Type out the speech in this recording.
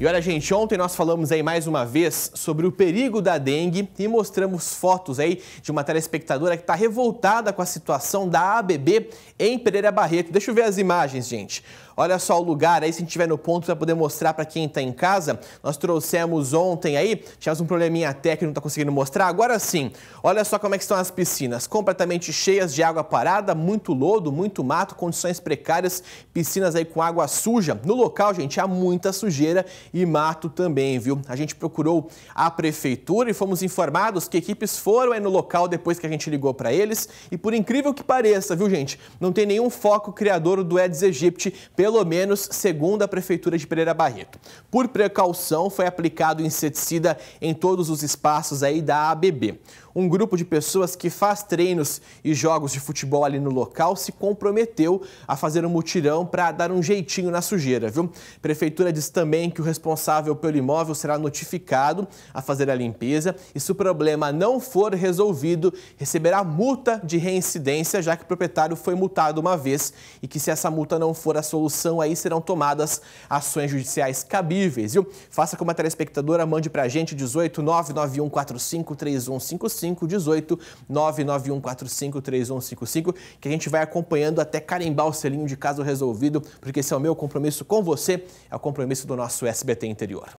E olha, gente, ontem nós falamos aí mais uma vez sobre o perigo da dengue e mostramos fotos aí de uma telespectadora que está revoltada com a situação da ABB em Pereira Barreto. Deixa eu ver as imagens, gente. Olha só o lugar aí, se a gente estiver no ponto para poder mostrar para quem está em casa. Nós trouxemos ontem aí, tivemos um probleminha técnico, não está conseguindo mostrar. Agora sim, olha só como é que estão as piscinas. Completamente cheias de água parada, muito lodo, muito mato, condições precárias, piscinas aí com água suja. No local, gente, há muita sujeira e mato também, viu? A gente procurou a prefeitura e fomos informados que equipes foram aí no local depois que a gente ligou para eles. E por incrível que pareça, viu, gente? Não tem nenhum foco criador do Aedes aegypti pelo pelo menos segundo a Prefeitura de Pereira Barreto. Por precaução, foi aplicado inseticida em todos os espaços aí da ABB um grupo de pessoas que faz treinos e jogos de futebol ali no local se comprometeu a fazer um mutirão para dar um jeitinho na sujeira, viu? A prefeitura diz também que o responsável pelo imóvel será notificado a fazer a limpeza e se o problema não for resolvido, receberá multa de reincidência, já que o proprietário foi multado uma vez e que se essa multa não for a solução, aí serão tomadas ações judiciais cabíveis, viu? Faça como a telespectadora, mande para a gente 18 3155 3518 991453155, que a gente vai acompanhando até carimbar o selinho de caso resolvido, porque esse é o meu compromisso com você, é o compromisso do nosso SBT Interior.